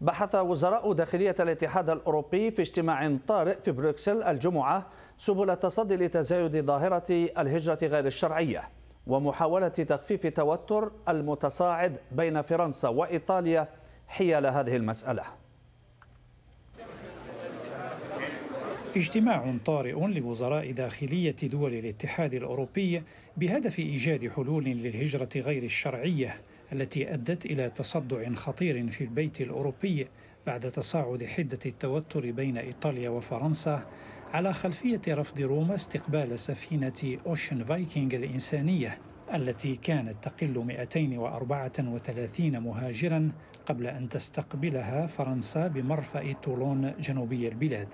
بحث وزراء داخلية الاتحاد الأوروبي في اجتماع طارئ في بروكسل الجمعة سبل التصدي لتزايد ظاهرة الهجرة غير الشرعية ومحاولة تخفيف توتر المتصاعد بين فرنسا وإيطاليا حيال هذه المسألة اجتماع طارئ لوزراء داخلية دول الاتحاد الأوروبي بهدف إيجاد حلول للهجرة غير الشرعية التي أدت إلى تصدع خطير في البيت الأوروبي بعد تصاعد حدة التوتر بين إيطاليا وفرنسا على خلفية رفض روما استقبال سفينة أوشن فايكينغ الإنسانية التي كانت تقل 234 مهاجرا قبل أن تستقبلها فرنسا بمرفأ تولون جنوبي البلاد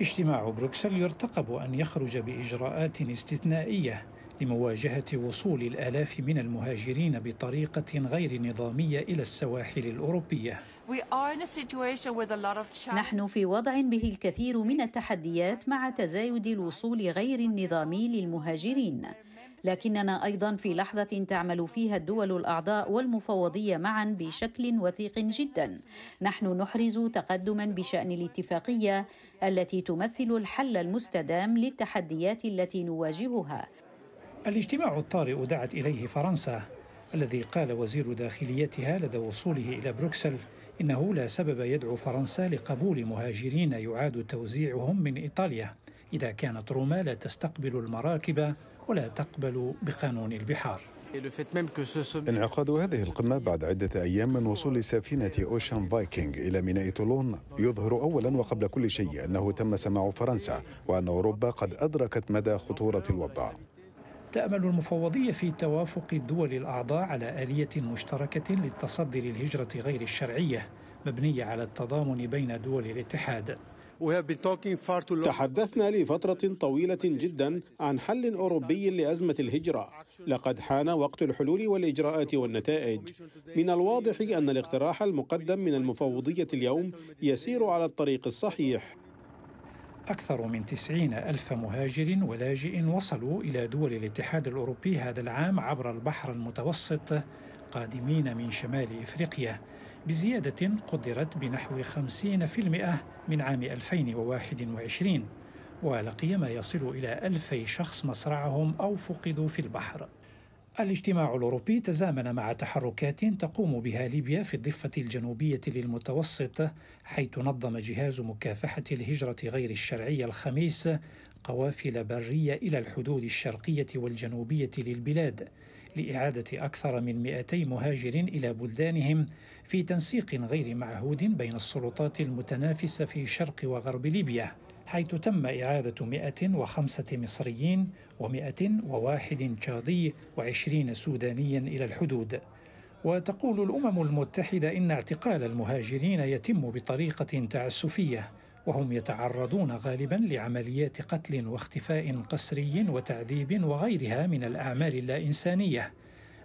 اجتماع بروكسل يرتقب أن يخرج بإجراءات استثنائية لمواجهة وصول الآلاف من المهاجرين بطريقة غير نظامية إلى السواحل الأوروبية نحن في وضع به الكثير من التحديات مع تزايد الوصول غير النظامي للمهاجرين لكننا ايضا في لحظه تعمل فيها الدول الاعضاء والمفوضيه معا بشكل وثيق جدا نحن نحرز تقدما بشان الاتفاقيه التي تمثل الحل المستدام للتحديات التي نواجهها الاجتماع الطارئ دعت إليه فرنسا الذي قال وزير داخليتها لدى وصوله إلى بروكسل إنه لا سبب يدعو فرنسا لقبول مهاجرين يعاد توزيعهم من إيطاليا إذا كانت روما لا تستقبل المراكب ولا تقبل بقانون البحار انعقاد هذه القمة بعد عدة أيام من وصول سفينة أوشان فايكينغ إلى ميناء طولون يظهر أولا وقبل كل شيء أنه تم سماع فرنسا وأن أوروبا قد أدركت مدى خطورة الوضع تأمل المفوضية في توافق الدول الأعضاء على آلية مشتركة للتصدي للهجرة غير الشرعية مبنية على التضامن بين دول الاتحاد تحدثنا لفترة طويلة جدا عن حل أوروبي لأزمة الهجرة لقد حان وقت الحلول والإجراءات والنتائج من الواضح أن الاقتراح المقدم من المفوضية اليوم يسير على الطريق الصحيح أكثر من تسعين ألف مهاجر ولاجئ وصلوا إلى دول الاتحاد الأوروبي هذا العام عبر البحر المتوسط قادمين من شمال إفريقيا بزيادة قدرت بنحو 50% من عام 2021 ولقي ما يصل إلى ألفي شخص مصرعهم أو فقدوا في البحر الاجتماع الأوروبي تزامن مع تحركات تقوم بها ليبيا في الضفة الجنوبية للمتوسط حيث نظم جهاز مكافحة الهجرة غير الشرعية الخميس قوافل برية إلى الحدود الشرقية والجنوبية للبلاد لإعادة أكثر من 200 مهاجر إلى بلدانهم في تنسيق غير معهود بين السلطات المتنافسة في شرق وغرب ليبيا حيث تم إعادة 105 مصريين و101 تشادي و20 سودانيا إلى الحدود وتقول الأمم المتحدة إن اعتقال المهاجرين يتم بطريقة تعسفية وهم يتعرضون غالبا لعمليات قتل واختفاء قسري وتعذيب وغيرها من الأعمال اللا إنسانية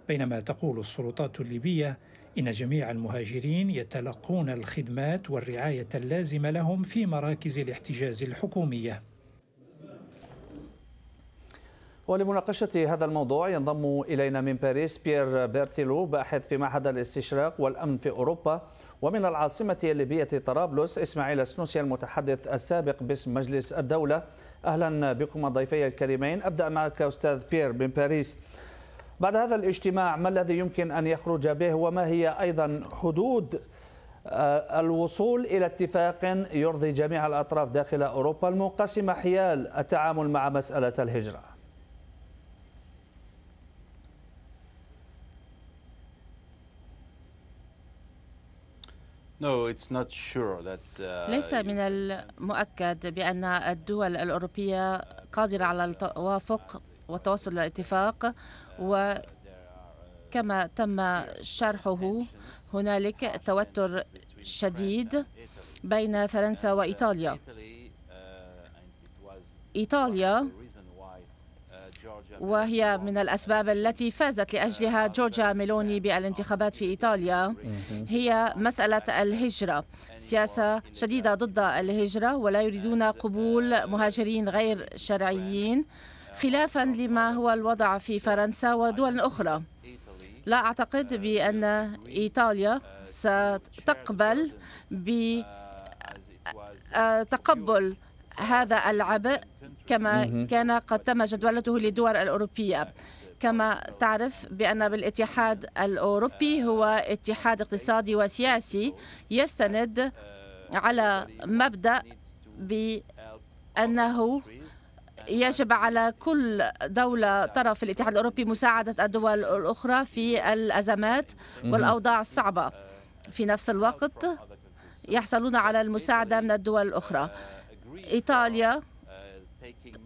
بينما تقول السلطات الليبية إن جميع المهاجرين يتلقون الخدمات والرعاية اللازمة لهم في مراكز الاحتجاز الحكومية ولمناقشة هذا الموضوع ينضم إلينا من باريس بيير بيرثيلو باحث في معهد الاستشراق والأمن في أوروبا ومن العاصمة الليبية طرابلس إسماعيل السنوسي المتحدث السابق باسم مجلس الدولة أهلا بكم ضيفي الكريمين أبدأ معك أستاذ بيير من باريس بعد هذا الاجتماع ما الذي يمكن أن يخرج به وما هي أيضا حدود آه، الوصول إلى اتفاق يرضي جميع الأطراف داخل أوروبا المنقسمة حيال التعامل مع مسألة الهجرة uh, ليس من المؤكد بأن الدول الأوروبية قادرة على التوافق والتوصل إلى اتفاق وكما تم شرحه هنالك توتر شديد بين فرنسا وإيطاليا إيطاليا وهي من الأسباب التي فازت لأجلها جورجيا ميلوني بالانتخابات في إيطاليا هي مسألة الهجرة سياسة شديدة ضد الهجرة ولا يريدون قبول مهاجرين غير شرعيين خلافا لما هو الوضع في فرنسا ودول أخرى لا أعتقد بأن إيطاليا ستقبل بتقبل آه، هذا العبء كما كان قد تم جدولته للدول الأوروبية كما تعرف بأن بالاتحاد الأوروبي هو اتحاد اقتصادي وسياسي يستند على مبدأ بأنه يجب على كل دولة طرف الاتحاد الأوروبي مساعدة الدول الأخرى في الأزمات والأوضاع الصعبة في نفس الوقت يحصلون على المساعدة من الدول الأخرى إيطاليا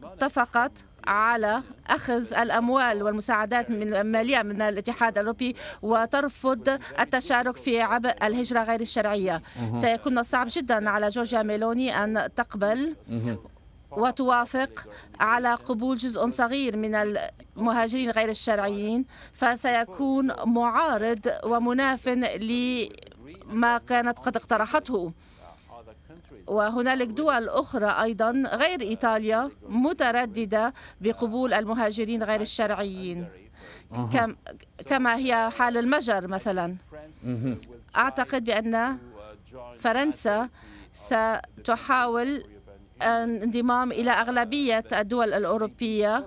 اتفقت على أخذ الأموال والمساعدات من المالية من الاتحاد الأوروبي وترفض التشارك في عبء الهجرة غير الشرعية سيكون صعب جدا على جورجيا ميلوني أن تقبل وتوافق على قبول جزء صغير من المهاجرين غير الشرعيين فسيكون معارض ومناف لما كانت قد اقترحته وهنالك دول أخرى أيضا غير إيطاليا مترددة بقبول المهاجرين غير الشرعيين كما هي حال المجر مثلا أعتقد بأن فرنسا ستحاول الانضمام إلى أغلبية الدول الأوروبية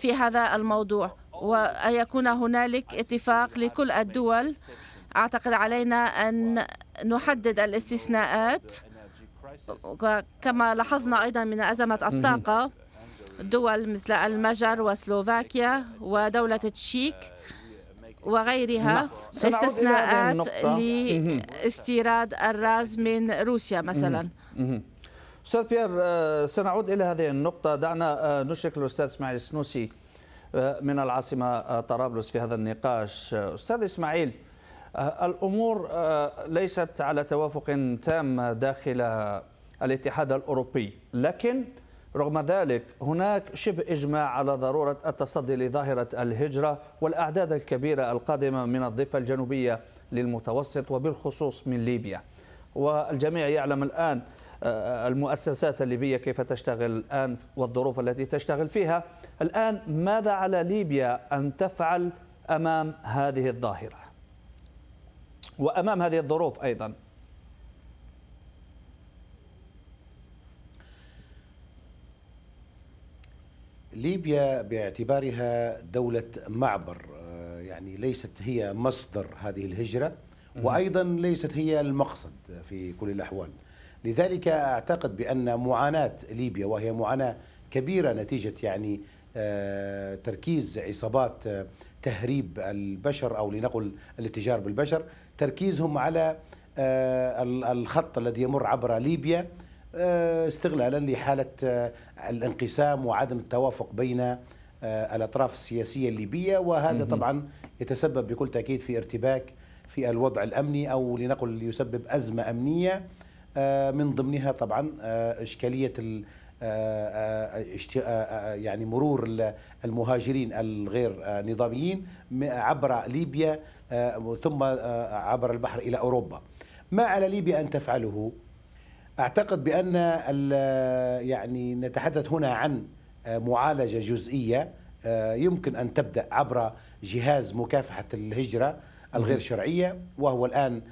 في هذا الموضوع ويكون هنالك اتفاق لكل الدول أعتقد علينا أن نحدد الاستثناءات كما لاحظنا أيضا من أزمة الطاقة دول مثل المجر وسلوفاكيا ودولة التشيك وغيرها نعم. استثناءات لاستيراد الراز من روسيا مثلا استاذ بيير آه، سنعود الى هذه النقطه دعنا آه، نشرك الاستاذ اسماعيل السنوسي آه، من العاصمه طرابلس في هذا النقاش استاذ اسماعيل الامور ليست على توافق تام داخل الاتحاد الاوروبي لكن رغم ذلك هناك شبه اجماع على ضروره التصدي لظاهره الهجره والاعداد الكبيره القادمه من الضفه الجنوبيه للمتوسط وبالخصوص من ليبيا والجميع يعلم الان المؤسسات الليبية كيف تشتغل الآن والظروف التي تشتغل فيها الآن ماذا على ليبيا أن تفعل أمام هذه الظاهرة وأمام هذه الظروف أيضا ليبيا باعتبارها دولة معبر آه، يعني ليست هي مصدر هذه الهجرة وأيضا ليست هي المقصد في كل الأحوال لذلك أعتقد بأن معاناة ليبيا وهي معاناة كبيرة نتيجة يعني آه، تركيز عصابات آه، تهريب البشر أو لنقل الاتجار بالبشر تركيزهم على آه، الخط الذي يمر عبر ليبيا استغلالا لحالة الانقسام وعدم التوافق بين الأطراف السياسية الليبية وهذا طبعا يتسبب بكل تأكيد في ارتباك في الوضع الأمني أو لنقل يسبب أزمة أمنية آه، من ضمنها طبعا آه، إشكالية آه، يعني مرور المهاجرين الغير نظاميين عبر ليبيا ثم عبر البحر إلى أوروبا ما على ليبيا أن تفعله أعتقد بأن يعني نتحدث هنا عن معالجة جزئية يمكن أن تبدأ عبر جهاز مكافحة الهجرة الغير شرعية وهو الآن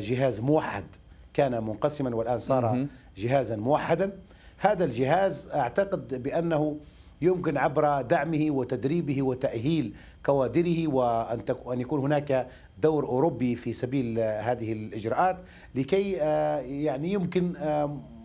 جهاز موحد كان منقسما والآن صار جهازا موحدا هذا الجهاز أعتقد بأنه يمكن عبر دعمه وتدريبه وتأهيل كوادره وأن أن يكون هناك دور أوروبي في سبيل هذه الإجراءات لكي آه، يعني يمكن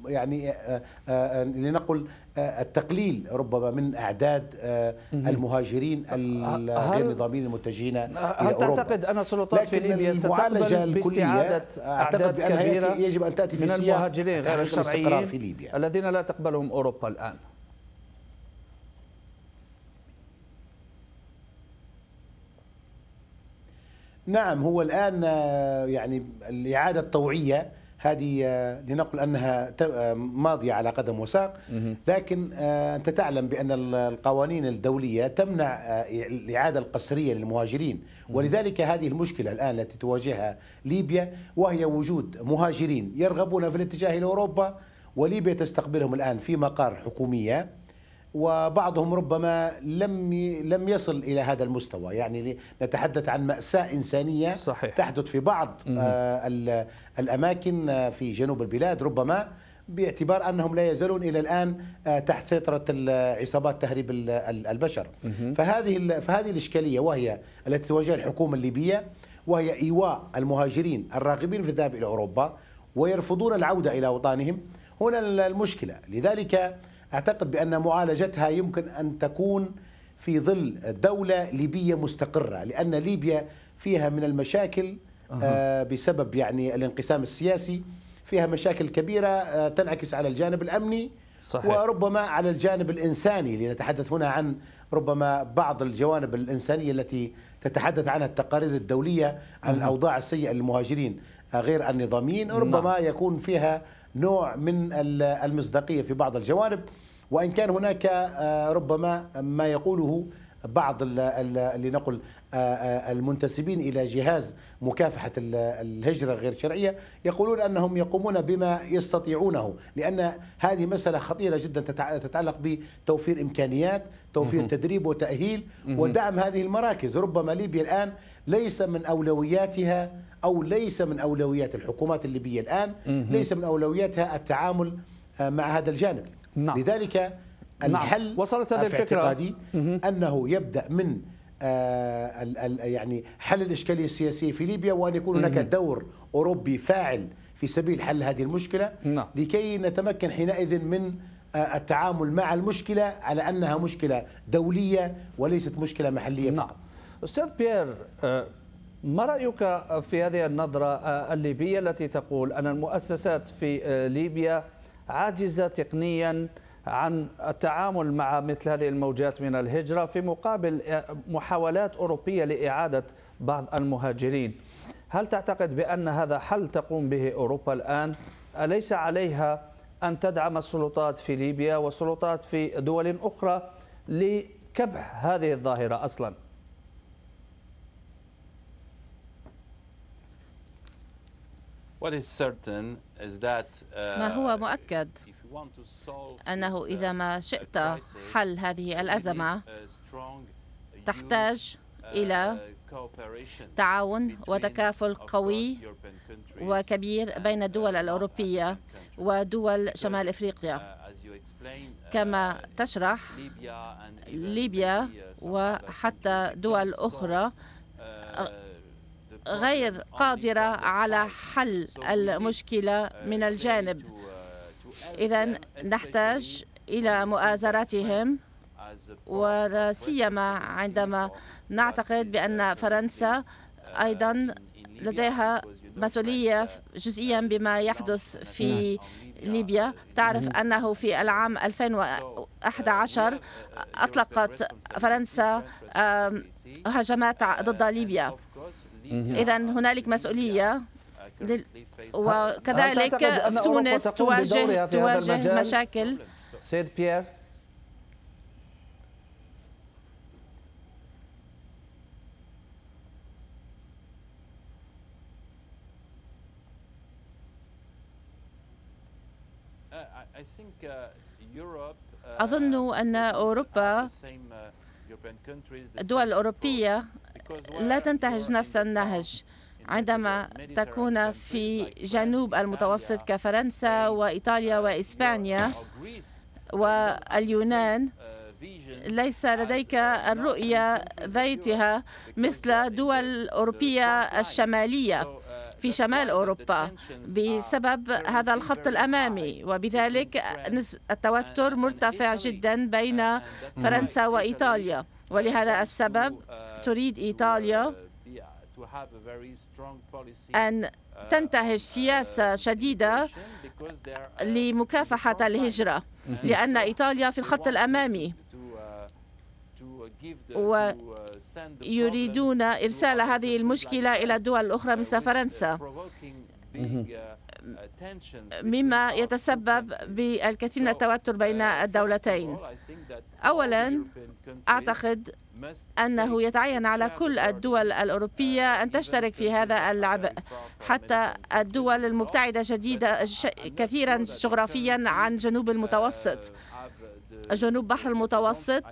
يعني آه، آه، لنقل آه، التقليل ربما من اعداد آه، المهاجرين آه، الغير نظاميين المتجهين الى اوروبا هل تعتقد ان السلطات في ليبيا ستقبل باستعاده اعداد كبيره يجب ان تاتي في من المهاجرين غير الشرعيين في ليبيا الذين لا تقبلهم اوروبا الان نعم هو الان يعني الاعاده الطوعيه هذه آه، لنقل انها آه، ماضيه على قدم وساق لكن آه، انت تعلم بان القوانين الدوليه تمنع الاعاده القسريه للمهاجرين ولذلك هذه المشكله الان التي تواجهها ليبيا وهي وجود مهاجرين يرغبون في الاتجاه الى اوروبا وليبيا تستقبلهم الان في مقار حكوميه وبعضهم ربما لم لم يصل الى هذا المستوى يعني نتحدث عن ماساه انسانيه صحيح. تحدث في بعض آه، الاماكن آه، في جنوب البلاد ربما باعتبار انهم لا يزالون الى الان آه، تحت سيطره عصابات تهريب البشر فهذه فهذه الاشكاليه وهي التي تواجهها الحكومه الليبيه وهي ايواء المهاجرين الراغبين في الذهاب الى اوروبا ويرفضون العوده الى اوطانهم هنا المشكله لذلك أعتقد بأن معالجتها يمكن أن تكون في ظل دولة ليبية مستقرة لأن ليبيا فيها من المشاكل آه، بسبب يعني الانقسام السياسي فيها مشاكل كبيرة آه، تنعكس على الجانب الأمني صحيح. وربما على الجانب الإنساني لنتحدث هنا عن ربما بعض الجوانب الإنسانية التي تتحدث عنها التقارير الدولية عن الأوضاع السيئة للمهاجرين آه، غير النظاميين نعم. ربما يكون فيها نوع من المصداقية في بعض الجوانب وإن كان هناك آه، ربما ما يقوله بعض لنقل المنتسبين إلى جهاز مكافحة الهجرة غير شرعية يقولون أنهم يقومون بما يستطيعونه لأن هذه مسألة خطيرة جدا تتعلق بتوفير إمكانيات توفير تدريب وتأهيل ودعم هذه المراكز ربما ليبيا الآن ليس من أولوياتها أو ليس من أولويات الحكومات الليبية الآن ليس من أولوياتها التعامل مع هذا الجانب نعم. لذلك الحل نعم. وصلت هذه الفكره اعتقادي انه يبدا من آه، يعني حل الاشكاليه السياسيه في ليبيا وان يكون هناك دور اوروبي فاعل في سبيل حل هذه المشكله نعم. لكي نتمكن حينئذ من آه، التعامل مع المشكله على انها مشكله دوليه وليست مشكله محليه نعم. فقط. استاذ بيير آه، ما رايك في هذه النظره الليبيه التي تقول ان المؤسسات في ليبيا عاجزه تقنيا عن التعامل مع مثل هذه الموجات من الهجرة في مقابل محاولات أوروبية لإعادة بعض المهاجرين هل تعتقد بأن هذا حل تقوم به أوروبا الآن أليس عليها أن تدعم السلطات في ليبيا والسلطات في دول أخرى لكبح هذه الظاهرة أصلا ما هو uh, مؤكد أنه إذا ما شئت حل هذه الأزمة تحتاج إلى تعاون وتكافل قوي وكبير بين الدول الأوروبية ودول شمال إفريقيا كما تشرح ليبيا وحتى دول أخرى غير قادرة على حل المشكلة من الجانب إذا نحتاج إلى مؤازرتهم ولا سيما عندما نعتقد بأن فرنسا أيضا لديها مسؤولية جزئيا بما يحدث في ليبيا تعرف أنه في العام 2011 أطلقت فرنسا هجمات ضد ليبيا إذا هنالك مسؤولية وكذلك في تونس تواجه تواجه مشاكل سيد بيير uh, uh, uh, أظن أن أوروبا الدول الأوروبية لا تنتهج نفس النهج عندما تكون في جنوب المتوسط كفرنسا وإيطاليا وإسبانيا واليونان ليس لديك الرؤية ذاتها مثل دول أوروبية الشمالية في شمال أوروبا بسبب هذا الخط الأمامي وبذلك التوتر مرتفع جدا بين فرنسا وإيطاليا ولهذا السبب تريد إيطاليا أن uh, تنتهج uh, سياسة uh, شديدة لمكافحة الهجرة لأن إيطاليا في الخط الأمامي ويريدون إرسال هذه المشكلة إلى الدول الأخرى مثل فرنسا مما يتسبب بالكثير من التوتر بين الدولتين اولا اعتقد أنه يتعين على كل الدول الأوروبية أن تشترك في هذا اللعب حتى الدول المبتعدة جديدة كثيرا جغرافيا عن جنوب المتوسط جنوب بحر المتوسط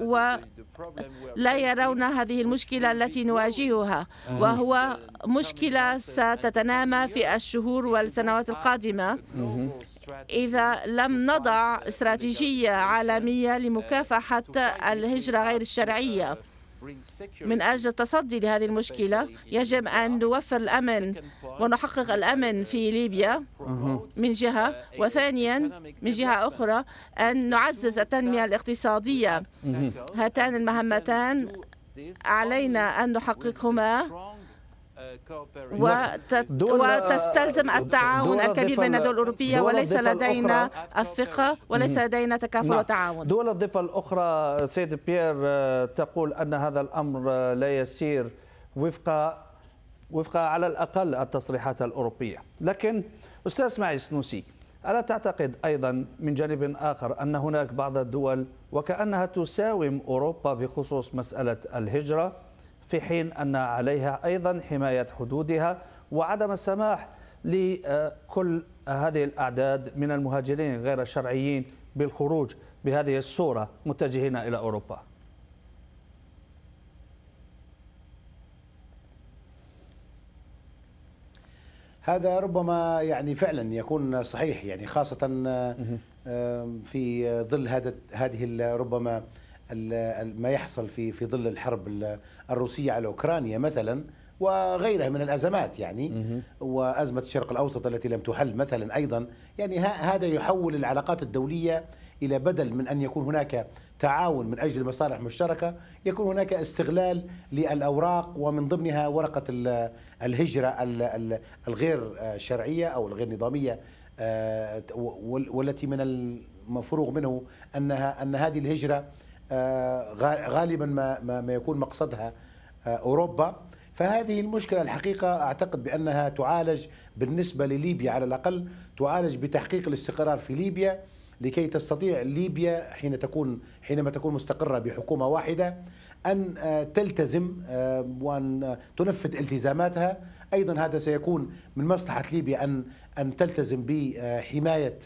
ولا يرون هذه المشكلة التي نواجهها وهو مشكلة ستتنامى في الشهور والسنوات القادمة إذا لم نضع استراتيجية عالمية لمكافحة الهجرة غير الشرعية من أجل التصدي لهذه المشكلة يجب أن نوفر الأمن ونحقق الأمن في ليبيا من جهة وثانيا من جهة أخرى أن نعزز التنمية الاقتصادية هاتان المهمتان علينا أن نحققهما وتستلزم التعاون الكبير بين الدول الأوروبية وليس لدينا الثقة وليس لدينا تكافل نعم. وتعاون دول الضفة الأخرى سيد بيير آه، تقول أن هذا الأمر آه، لا يسير وفق وفق على الأقل التصريحات الأوروبية لكن أستاذ اسماعيل سنوسي ألا تعتقد أيضا من جانب آخر أن هناك بعض الدول وكأنها تساوم أوروبا بخصوص مسألة الهجرة في حين أن عليها أيضا حماية حدودها وعدم السماح لكل هذه الأعداد من المهاجرين غير الشرعيين بالخروج بهذه الصورة متجهين إلى أوروبا هذا ربما يعني فعلا يكون صحيح يعني خاصة في ظل هذا هذه ربما ما يحصل في في ظل الحرب الروسيه على اوكرانيا مثلا وغيرها من الازمات يعني وازمه الشرق الاوسط التي لم تحل مثلا ايضا يعني هذا يحول العلاقات الدوليه الى بدل من ان يكون هناك تعاون من اجل مصالح مشتركه يكون هناك استغلال للاوراق ومن ضمنها ورقه الهجره الغير شرعيه او الغير نظاميه آه، والتي من المفروغ منه انها ان هذه الهجره آه، غالبا ما ما يكون مقصدها آه، اوروبا فهذه المشكله الحقيقه اعتقد بانها تعالج بالنسبه لليبيا على الاقل تعالج بتحقيق الاستقرار في ليبيا لكي تستطيع ليبيا حين تكون حينما تكون مستقره بحكومه واحده ان آه، تلتزم وان تنفذ التزاماتها ايضا هذا سيكون من مصلحه ليبيا ان ان تلتزم بحمايه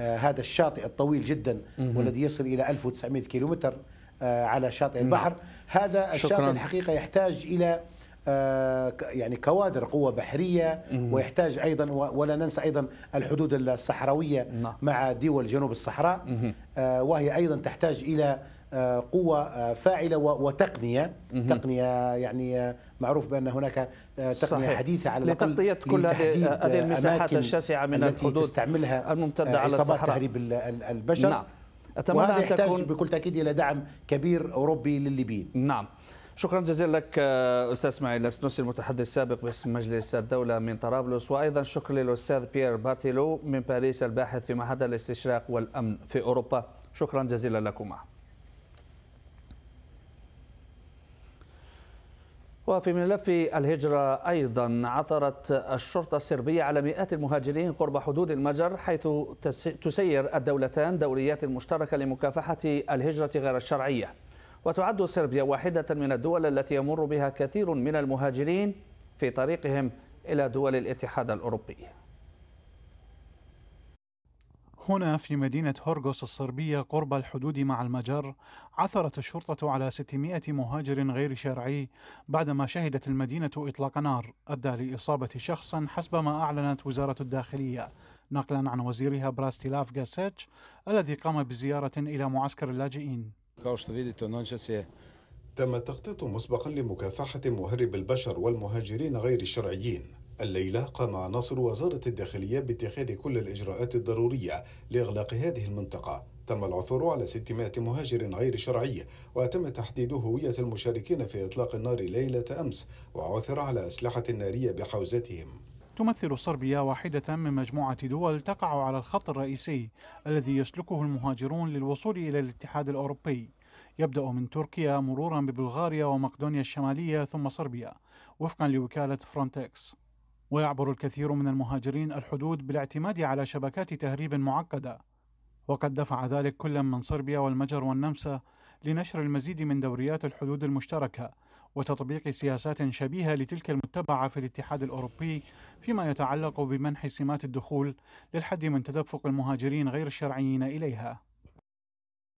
آه، هذا الشاطئ الطويل جدا والذي يصل إلى 1900 كيلومتر آه، على شاطئ البحر هذا الشاطئ شكرا. الحقيقة يحتاج إلى آه، يعني كوادر قوة بحرية ويحتاج أيضا ولا ننسى أيضا الحدود الصحراوية نعم. مع دول جنوب الصحراء وهي أيضا تحتاج إلى آه، قوة آه، فاعلة وتقنية تقنية يعني آه، معروف بأن هناك تقنية صحيح. حديثة على لتغطية كل هذه المساحات الشاسعة من الحدود تستعملها الممتدة على الصحراء تهريب البشر نعم. أتمنى وهذا يحتاج تكون... بكل تأكيد إلى دعم كبير أوروبي للليبيين نعم شكرا جزيلا لك استاذ اسماعيل السنوسي المتحدث السابق باسم مجلس الدوله من طرابلس وايضا شكرا للاستاذ بيير بارتيلو من باريس الباحث في معهد الاستشراق والامن في اوروبا شكرا جزيلا لكما وفي ملف الهجرة أيضا عثرت الشرطة الصربية على مئات المهاجرين قرب حدود المجر حيث تسير الدولتان دوريات مشتركة لمكافحة الهجرة غير الشرعية وتعد صربيا واحدة من الدول التي يمر بها كثير من المهاجرين في طريقهم إلى دول الاتحاد الأوروبي هنا في مدينة هورغوس الصربية قرب الحدود مع المجر عثرت الشرطة على 600 مهاجر غير شرعي بعدما شهدت المدينة إطلاق نار أدى لإصابة شخصا حسب ما أعلنت وزارة الداخلية نقلا عن وزيرها براستيلاف غاسيتش الذي قام بزيارة إلى معسكر اللاجئين تم التخطيط مسبقا لمكافحة مهرب البشر والمهاجرين غير الشرعيين الليلة قام عناصر وزارة الداخلية باتخاذ كل الإجراءات الضرورية لإغلاق هذه المنطقة تم العثور على 600 مهاجر غير شرعي وتم تحديد هوية المشاركين في إطلاق النار ليلة أمس وعثر على أسلحة نارية بحوزتهم تمثل صربيا واحدة من مجموعة دول تقع على الخط الرئيسي الذي يسلكه المهاجرون للوصول إلى الاتحاد الأوروبي يبدأ من تركيا مرورا ببلغاريا ومقدونيا الشمالية ثم صربيا وفقا لوكالة فرونتكس ويعبر الكثير من المهاجرين الحدود بالاعتماد على شبكات تهريب معقده وقد دفع ذلك كل من صربيا والمجر والنمسا لنشر المزيد من دوريات الحدود المشتركه وتطبيق سياسات شبيهه لتلك المتبعه في الاتحاد الاوروبي فيما يتعلق بمنح سمات الدخول للحد من تدفق المهاجرين غير الشرعيين اليها